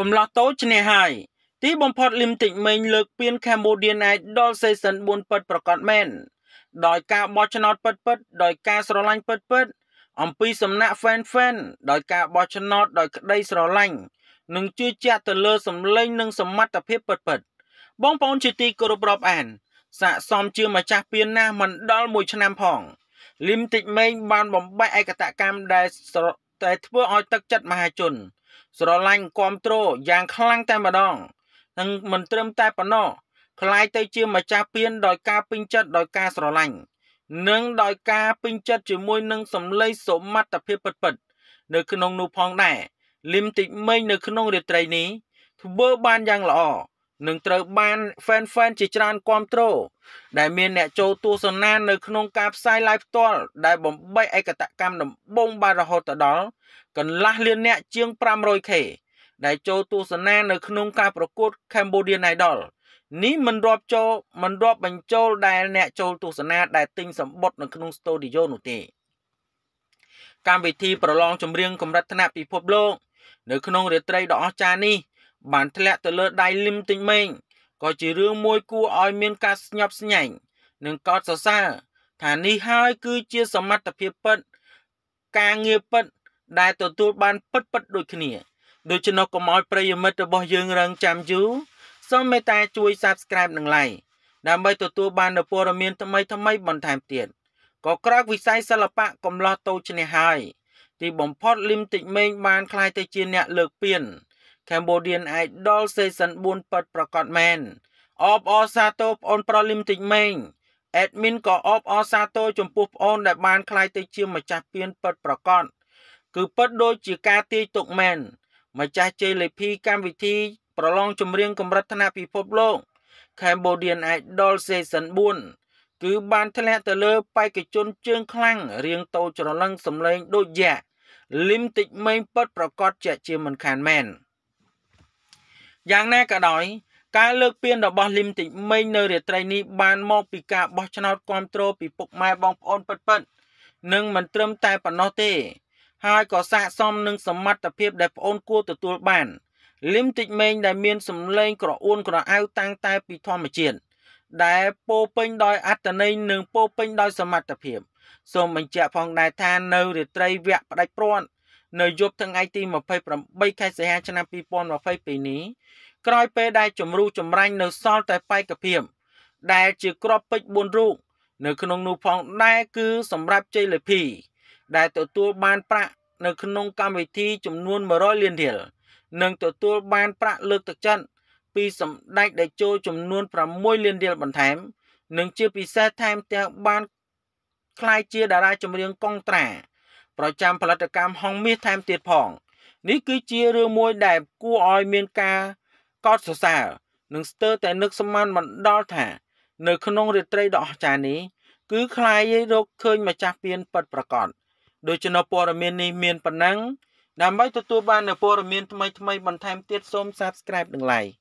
កំឡោះតូចឈ្នះហើយទីបំផុតលីមទិចមេងលើកពាន Cambodian Idol Season 4ពិតប្រកបមែន ដោយការបោះឆ្នោតពិតពិតដោយការស្រឡាញ់ពិតពិតអំពីសំណាក់ fan fan ដោយការបោះឆ្នោតដោយក្តី ស្រឡាញ់និងជឿជាក់ទៅលើសម្លេង និង សមត្ថភាពពិតពិតបងប្អូនជាទីគោរពរាប់អានស័កសមជាម្ចាស់ពានណាស់មិនដល់មួយឆ្នាំផងលីមតិចមេងបានបំបែកឯកតកម្មដែលតែធ្វើឲ្យទឹកចិត្តមហាជនស្រឡាញ់គ្រប់គ្រងយ៉ាងខ្លាំងតែម្ដងនឹងមិនត្រឹមតែប៉ុណ្ណោះក្លាយទៅជាម្ចាស់ពៀនដោយការពេញចិត្តដោយការស្រឡាញ់និងដោយការពេញចិត្តជាមួយនឹងសម្លេងសមត្ថភាពពិតៗនៅក្នុងនោះផងដែរលឹមតិចមេងនៅក្នុងរាត្រីនេះធ្វើបានយ៉ាងល្អនឹងត្រូវបាន fan fan ជាច្រើនគ្រប់គ្រងដែលមានអ្នកចូលទស្សនានៅក្នុងការផ្សាយ live ផ្ទាល់ដែលបំបីឯកតកម្មដំបងបានរហូតដល់កន្លះលានអ្នកជាង 500k ដែលចូលទស្សនានៅ ក្នុងការប្រកួត Cambodian Idol នេះមិនរាប់ចូលមិនរាប់បញ្ចូលដែលអ្នកចូលទស្សនាដែលទិញសម្បត្តិនៅក្នុង studio នោះទេកម្មវិធីប្រឡងចម្រៀងកម្រិតថ្នាក់ពិភពលោកនៅក្នុងរាត្រីដ៏អស្ចារ្យនេះបានធ្លាក់ទៅលើដៃលឹមទិញម៉េងក៏ជារឿងមួយ គួរឲ្យមាន ការស្ញប់ស្ញែងនិងកោតសរសើរថានេះហើយ គឺជាសមត្ថភាពពិតការងារពិតដែលទទួលបានពិតពិតដូចគ្នាដូច្នោះកុំឲ្យប្រិយមិត្តរបស់យើងរងចាំយូរសូមមេត្តាជួយ Subscribe និង Like ដើម្បីទទួលបាននូវព័ត៌មានថ្មី ថ្មីបន្ថែមទៀតក៏ក្រៅវិស័យសិល្បៈកំឡោះតូចនេះហើយទីបំផុតលឹមតិចមេងបានคล้ายទៅជាអ្នកលើកពៀន Cambodian Idol Season 4ពិតប្រាកដមែនអបអរសាទរប្អូនប្រុសលឹមតិចម៉េង admin ក៏អបអរសាទរចំពោះប្អូនដែលបានក្លាយទៅជាម្ចាស់ពានពិតប្រាកដគឺពិតដូចជាការទាយទុកមែនម្ចាស់ជ័យលេភីកម្មវិធី ប្រឡងចម្រៀងកម្រិតថ្នាក់ពិភពលោក Cambodian Idol Season 4គឺបានធ្លាក់ទៅលើបេក្ខជនជើងខ្លាំងរៀងតូចច្រឡឹងសម្លេងដូចយ៉ាលឹមតិចម៉េងពិតប្រកាសជាជាមិនខានមែន។យ៉ាងណាក៏ដោយ ការលើកពានរបស់លឹមតិចមេងនៅរាត្រីនេះបានមកពីការបោះឆ្នោតគ្រប់គ្រងពីពុកម៉ែបងប្អូនពិតៗនិងមិនត្រឹមតែប៉ុណ្ណោះទេ ហើយក៏ស័ក្តិសមនឹងសមត្ថភាពដែលប្អូនគួរទទួលបានលឹមតិចមេងដែលមានសម្លេងក្រអួនក្រអៅតាំងតែពីធម្មជាតិដែលពោពេញដោយ អត្តន័យនិងពោពេញដោយសមត្ថភាព សូមបញ្ជាក់ផងដែរថានៅរាត្រីវគ្គផ្ដាច់ព្រាត់នៅយប់ថ្ងៃទី28ខែសីហាឆ្នាំ2022នេះក្រោយពេលដែលជំរូចម្រាញ់នៅសល់តែបេក្ខភាពដែល ជាក្របពេជ្រ4រូបនៅក្នុងនោះផងដែរគឺសម្រាប់ជ័យលាភី ដែលទទួលបានប្រាក់នៅក្នុងកម្មវិធីចំនួន100លានរៀលនិង ទទួលបានប្រាក់លើកទឹកចិត្តពីសម្ដេចតេជោចំនួន6លានរៀលបន្ថែម និងជាពិសេសថែមទាំងបានក្លាយជាតារាចម្រៀងកុងត្រាប្រចាំផលិតកម្មហងមាសថែមទៀតផងនេះគឺជារឿងមួយដែលគួរឲ្យមានការកោតសរសើរនិងស្ទើរតែនឹកស្មានមិនដល់ថា នៅ ក្នុងរាត្រីដ៏អស្ចារ្យនេះគឺខ្លាយរកឃើញម្ចាស់ពៀនពិតប្រកបដូច្នោះព័ត៌មាននេះមានប៉ុណ្ណឹងដើម្បីទទួលបាននូវព័ត៌មានថ្មីៗបន្ថែមទៀតសូម Subscribe និង Like